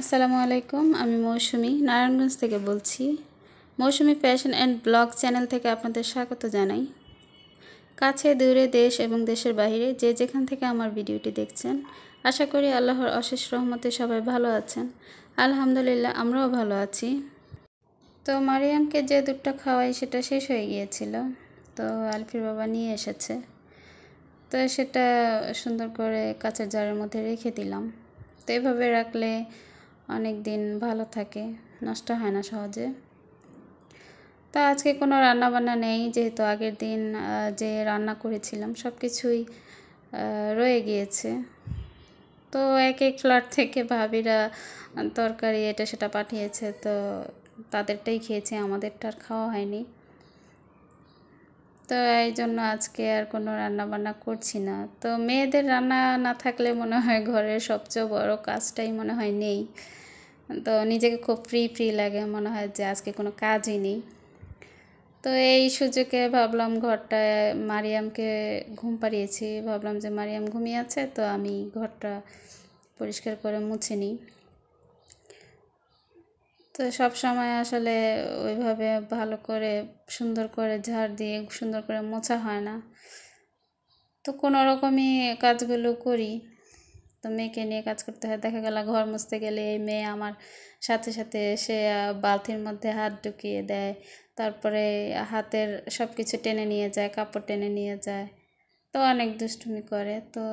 আসসালামু আলাইকুম আমি মৌসুমি নারায়ণগঞ্জ থেকে বলছি Mousumi fashion and blog channel থেকে আপনাদের স্বাগত জানাই কাছে দূরে দেশ এবং দেশের বাহিরে যে যেখান থেকে আমার ভিডিওটি দেখছেন আশা করি আল্লাহর অশেষ রহমতে সবাই ভালো আছেন আলহামদুলিল্লাহ আমরাও ভালো আছি তো মারিয়ামকে যে দুধটা খাওয়াই সেটা শেষ হয়ে গিয়েছিল তো আলফির বাবা নিয়ে এসেছে তো সেটা সুন্দর করে কাঁচের জারের মধ্যে রেখে দিলাম তো এভাবে রাখলে অনেক দিন ভালো থাকে নষ্ট হয় না সহজে তা আজকে কোনো রান্নাবান্না নেই যেহেতু আগের দিন যে রান্না করেছিলাম সব কিছুই রয়ে গিয়েছে তো এক এক ফ্ল্যাট থেকে ভাবিরা তরকারি এটা সেটা পাঠিয়েছে তো তাদেরটাই খেয়েছে আমাদেরটা আর খাওয়া হয়নি তো এই জন্য আজকে আর কোনো রান্না বান্না করছি না তো মেয়েদের রান্না না থাকলে মনে হয় ঘরের সবচেয়ে বড় কাজটাই মনে হয় নেই তো নিজেকে খুব ফ্রি ফ্রি লাগে মনে হয় যে আজকে কোনো কাজই নেই তো এই সুযোগে ভাবলাম ঘরটায় মারিয়ামকে ঘুম পাড়িয়েছি ভাবলাম যে মারিয়াম ঘুমিয়ে আছে তো আমি ঘরটা পরিষ্কার করে মুছে নিই তো সব সময় আসলে ওইভাবে ভালো করে সুন্দর করে ঝাড় দিয়ে সুন্দর করে মোছা হয় না তো কোনো রকমই কাজগুলো করি তো মেয়েকে নিয়ে কাজ করতে হয় দেখা গেল ঘর মুছতে গেলে এই মেয়ে আমার সাথে সাথে সে বালতির মধ্যে হাত ঢুকিয়ে দেয় তারপরে হাতের সব কিছু টেনে নিয়ে যায় কাপড় টেনে নিয়ে যায় তো অনেক দুষ্টুমি করে তো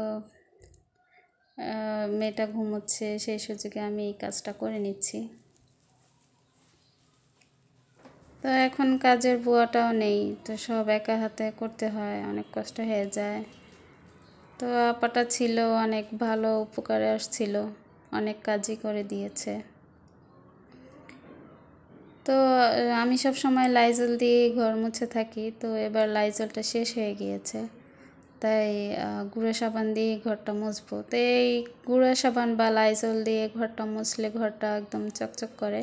মেয়েটা ঘুমোচ্ছে সেই সুযোগে আমি এই কাজটা করে নিচ্ছি তো এখন কাজের বুয়াটাও নেই তো সব একা হাতে করতে হয় অনেক কষ্ট হয়ে যায় তো আপাটা ছিল অনেক ভালো উপকারে আসছিল অনেক কাজই করে দিয়েছে তো আমি সব সময় লাইজল দিয়ে ঘর মুছে থাকি তো এবার লাইজলটা শেষ হয়ে গিয়েছে তাই গুঁড়া সাবান দিয়ে ঘরটা মুছবো তো এই গুঁড়া সাবান বা লাইজল দিয়ে ঘরটা মুছলে ঘরটা একদম চকচক করে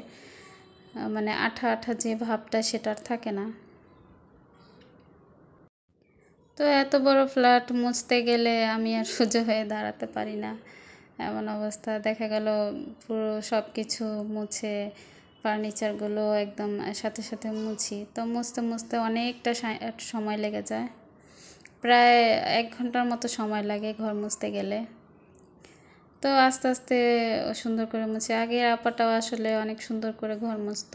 মানে আঠা আঠা যে ভাবটা সেটার থাকে না তো এত বড় ফ্ল্যাট মুছতে গেলে আমি আর সুযোগ হয়ে দাঁড়াতে পারি না এমন অবস্থা দেখা গেল পুরো সব কিছু মুছে ফার্নিচারগুলো একদম সাথে সাথে মুছি তো মুছতে মুছতে অনেকটা সময় লেগে যায় প্রায় এক ঘন্টার মতো সময় লাগে ঘর মুছতে গেলে তো আস্তে আস্তে সুন্দর করে মুছে আগের আপাটাও আসলে অনেক সুন্দর করে ঘর মুছত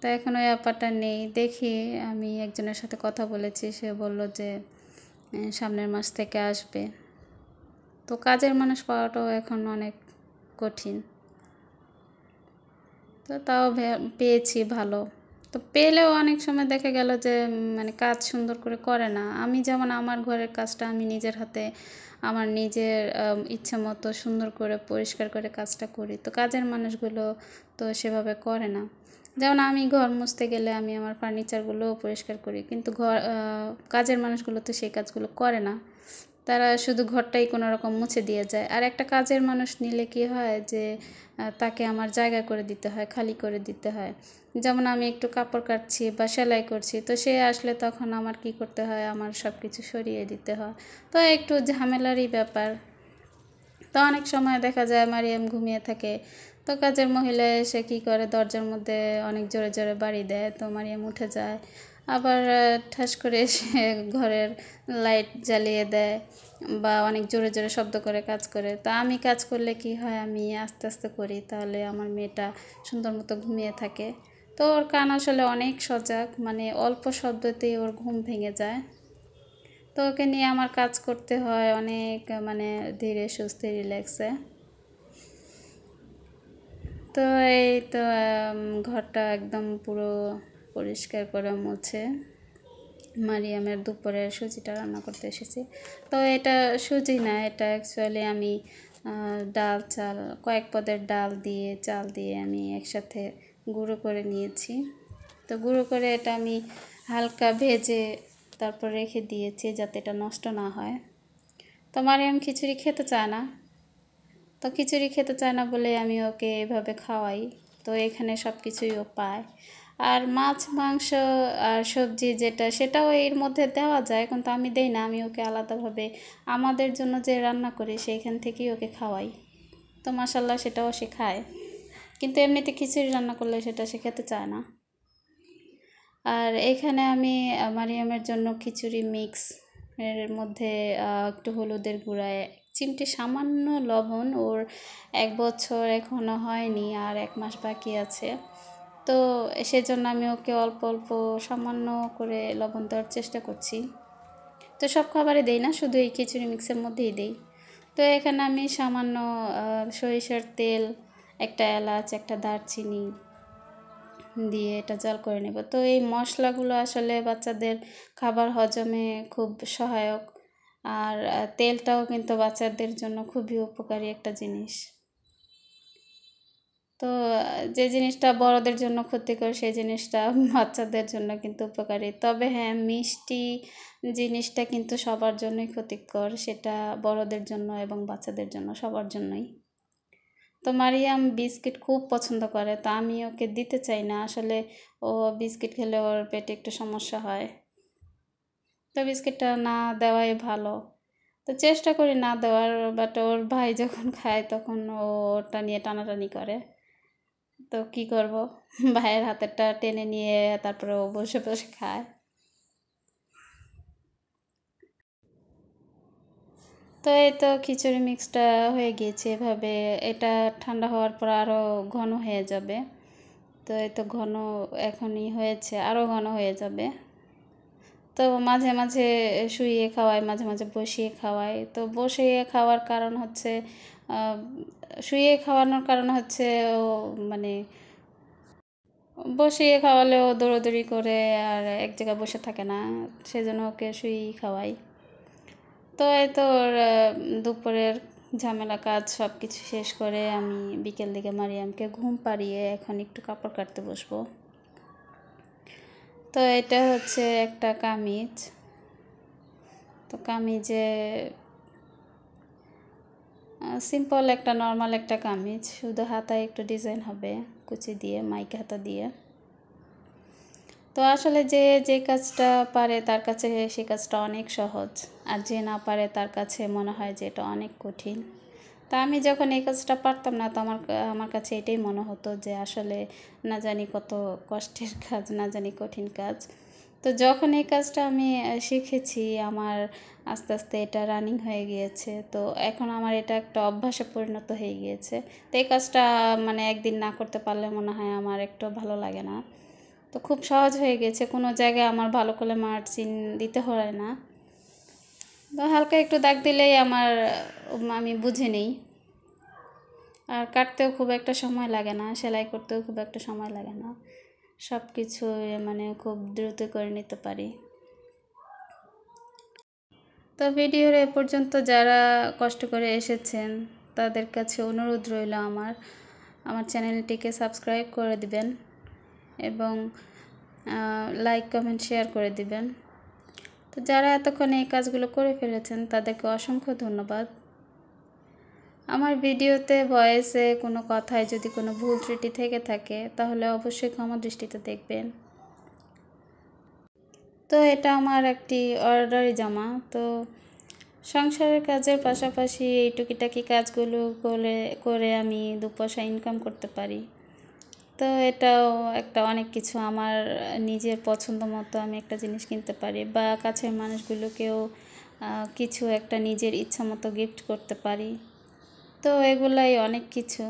তো এখন ওই আপাটা নেই দেখি আমি একজনের সাথে কথা বলেছি সে বলল যে সামনের মাস থেকে আসবে তো কাজের মানুষ পাওয়াটাও এখন অনেক কঠিন তো তাও পেয়েছি ভালো তো পেলেও অনেক সময় দেখে গেল যে মানে কাজ সুন্দর করে করে না আমি যেমন আমার ঘরের কাজটা আমি নিজের হাতে আমার নিজের ইচ্ছা মতো সুন্দর করে পরিষ্কার করে কাজটা করি তো কাজের মানুষগুলো তো সেভাবে করে না যেমন আমি ঘর মুছতে গেলে আমি আমার ফার্নিচারগুলোও পরিষ্কার করি কিন্তু ঘর কাজের মানুষগুলো তো সেই কাজগুলো করে না তারা শুধু ঘরটাই কোনো রকম মুছে দিয়ে যায় আর একটা কাজের মানুষ নিলে কি হয় যে তাকে আমার জায়গা করে দিতে হয় খালি করে দিতে হয় যেমন আমি একটু কাপড় কাটছি বা সেলাই করছি তো সে আসলে তখন আমার কি করতে হয় আমার সব কিছু সরিয়ে দিতে হয় তো একটু ঝামেলারই ব্যাপার তো অনেক সময় দেখা যায় মারিয়াম ঘুমিয়ে থাকে তো কাজের মহিলা এসে কী করে দরজার মধ্যে অনেক জোরে জোরে বাড়ি দেয় তো মারিয়াম উঠে যায় আবার ঠাস করে এসে ঘরের লাইট জ্বালিয়ে দেয় বা অনেক জোরে জোরে শব্দ করে কাজ করে তা আমি কাজ করলে কি হয় আমি আস্তে আস্তে করি তাহলে আমার মেয়েটা সুন্দর মতো ঘুমিয়ে থাকে তো ওর কান আসলে অনেক সজাগ মানে অল্প শব্দতেই ওর ঘুম ভেঙে যায় তো ওকে নিয়ে আমার কাজ করতে হয় অনেক মানে ধীরে সুস্থে রিল্যাক্সে তো এই তো ঘরটা একদম পুরো পরিষ্কার করা মুছে মারিয়ামের দুপুরের সুজিটা রান্না করতে এসেছি তো এটা সুজি না এটা অ্যাকচুয়ালি আমি ডাল চাল কয়েক পদের ডাল দিয়ে চাল দিয়ে আমি একসাথে গুঁড়ো করে নিয়েছি তো গুঁড়ো করে এটা আমি হালকা ভেজে তারপর রেখে দিয়েছি যাতে এটা নষ্ট না হয় তো মারিয়াম খিচুড়ি খেতে চায় না তো খিচুড়ি খেতে চায় না বলে আমি ওকে এভাবে খাওয়াই তো এখানে সব কিছুই ও পায় আর মাছ মাংস আর সবজি যেটা সেটাও এর মধ্যে দেওয়া যায় কিন্তু আমি দেই না আমি ওকে আলাদাভাবে আমাদের জন্য যে রান্না করি সেইখান থেকেই ওকে খাওয়াই তো মাসাল্লাহ সেটাও সে খায় কিন্তু এমনিতে খিচুড়ি রান্না করলে সেটা সে খেতে চায় না আর এখানে আমি মারিয়ামের জন্য খিচুড়ি মিক্স এর মধ্যে একটু হলুদের গুঁড়ায় চিমটি সামান্য লবণ ওর এক বছর এখনও হয়নি আর এক মাস বাকি আছে তো সেজন্য আমি ওকে অল্প অল্প সামান্য করে লবণ দেওয়ার চেষ্টা করছি তো সব খাবারে দেই না শুধু এই খিচুড়ি মিক্সের মধ্যেই দেই তো এখানে আমি সামান্য সরিষার তেল একটা এলাচ একটা দারচিনি দিয়ে এটা জল করে নেব তো এই মশলাগুলো আসলে বাচ্চাদের খাবার হজমে খুব সহায়ক আর তেলটাও কিন্তু বাচ্চাদের জন্য খুবই উপকারী একটা জিনিস তো যে জিনিসটা বড়দের জন্য ক্ষতিকর সেই জিনিসটা বাচ্চাদের জন্য কিন্তু উপকারী তবে হ্যাঁ মিষ্টি জিনিসটা কিন্তু সবার জন্যই ক্ষতিকর সেটা বড়দের জন্য এবং বাচ্চাদের জন্য সবার জন্যই তো মারিয়াম বিস্কিট খুব পছন্দ করে তা আমি ওকে দিতে চাই না আসলে ও বিস্কিট খেলে ওর পেটে একটু সমস্যা হয় তো বিস্কিটটা না দেওয়াই ভালো তো চেষ্টা করি না দেওয়ার বাট ওর ভাই যখন খায় তখন ওটা নিয়ে টানাটানি করে তো কি করব ভাইয়ের হাতেরটা টেনে নিয়ে তারপরে ও বসে বসে খায় তো এই তো খিচুড়ি মিক্সটা হয়ে গিয়েছে এভাবে এটা ঠান্ডা হওয়ার পর আরও ঘন হয়ে যাবে তো এই তো ঘন এখনই হয়েছে আরও ঘন হয়ে যাবে তো মাঝে মাঝে শুইয়ে খাওয়াই মাঝে মাঝে বসিয়ে খাওয়াই তো বসিয়ে খাওয়ার কারণ হচ্ছে শুয়ে খাওয়ানোর কারণ হচ্ছে ও মানে বসিয়ে খাওয়ালে ও দৌড়দৌড়ি করে আর এক জায়গায় বসে থাকে না সেজন্য ওকে শুয়েই খাওয়াই তো এই তো ওর দুপুরের ঝামেলা কাজ সব কিছু শেষ করে আমি বিকেল দিকে মারিয়ামকে ঘুম পাড়িয়ে এখন একটু কাপড় কাটতে বসবো তো এটা হচ্ছে একটা কামিজ তো কামিজে সিম্পল একটা নর্মাল একটা কামিজ শুধু হাতায় একটু ডিজাইন হবে কুচি দিয়ে মাইক হাতা দিয়ে তো আসলে যে যে কাজটা পারে তার কাছে সে কাজটা অনেক সহজ আর যে না পারে তার কাছে মনে হয় যে এটা অনেক কঠিন তা আমি যখন এই কাজটা পারতাম না তো আমার আমার কাছে এটাই মনে হতো যে আসলে না জানি কত কষ্টের কাজ না জানি কঠিন কাজ তো যখন এই কাজটা আমি শিখেছি আমার আস্তে আস্তে এটা রানিং হয়ে গিয়েছে তো এখন আমার এটা একটা অভ্যাসে পরিণত হয়ে গিয়েছে তো এই কাজটা মানে একদিন না করতে পারলে মনে হয় আমার একটু ভালো লাগে না তো খুব সহজ হয়ে গেছে কোনো জায়গায় আমার ভালো করে মার্জিন দিতে হয় না তো হালকা একটু দাগ দিলেই আমার আমি বুঝে নিই আর কাটতেও খুব একটা সময় লাগে না সেলাই করতেও খুব একটা সময় লাগে না সব কিছু মানে খুব দ্রুত করে নিতে পারি তো ভিডিওর এ পর্যন্ত যারা কষ্ট করে এসেছেন তাদের কাছে অনুরোধ রইল আমার আমার চ্যানেলটিকে সাবস্ক্রাইব করে দিবেন এবং লাইক কমেন্ট শেয়ার করে দিবেন তো যারা এতক্ষণ এই কাজগুলো করে ফেলেছেন তাদেরকে অসংখ্য ধন্যবাদ আমার ভিডিওতে ভয়েসে কোনো কথায় যদি কোনো ভুল ত্রুটি থেকে থাকে তাহলে অবশ্যই ক্ষমা দৃষ্টিতে দেখবেন তো এটা আমার একটি অর্ডারি জামা তো সংসারের কাজের পাশাপাশি এই টুকিটাকি কাজগুলো করে করে আমি দু পয়সা ইনকাম করতে পারি তো এটাও একটা অনেক কিছু আমার নিজের পছন্দ মতো আমি একটা জিনিস কিনতে পারি বা কাছের মানুষগুলোকেও কিছু একটা নিজের ইচ্ছা মতো গিফট করতে পারি তো এগুলাই অনেক কিছু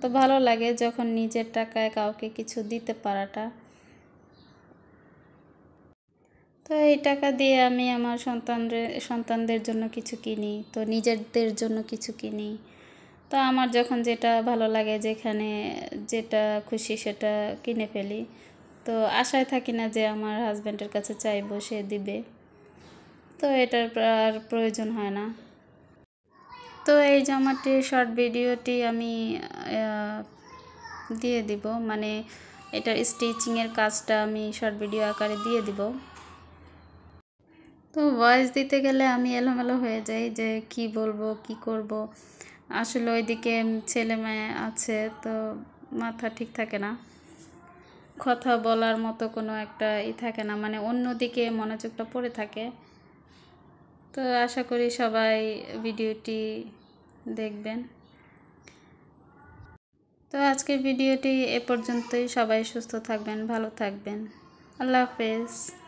তো ভালো লাগে যখন নিজের টাকায় কাউকে কিছু দিতে পারাটা তো এই টাকা দিয়ে আমি আমার সন্তানদের সন্তানদের জন্য কিছু কিনি তো নিজেদের জন্য কিছু কিনি তো আমার যখন যেটা ভালো লাগে যেখানে যেটা খুশি সেটা কিনে ফেলি তো আশায় থাকি না যে আমার হাজব্যান্ডের কাছে চাইবো সে দিবে তো এটার আর প্রয়োজন হয় না তো এই জামাটির শর্ট ভিডিওটি আমি দিয়ে দিব মানে এটার স্টিচিংয়ের কাজটা আমি শর্ট ভিডিও আকারে দিয়ে দিব তো ভয়েস দিতে গেলে আমি এলোমেলো হয়ে যাই যে কি বলবো কি করব। আসলে ওইদিকে ছেলে মেয়ে আছে তো মাথা ঠিক থাকে না কথা বলার মতো কোনো একটা ই থাকে না মানে অন্যদিকে মনোযোগটা পড়ে থাকে তো আশা করি সবাই ভিডিওটি দেখবেন তো আজকের ভিডিওটি এ পর্যন্তই সবাই সুস্থ থাকবেন ভালো থাকবেন আল্লাহ হাফেজ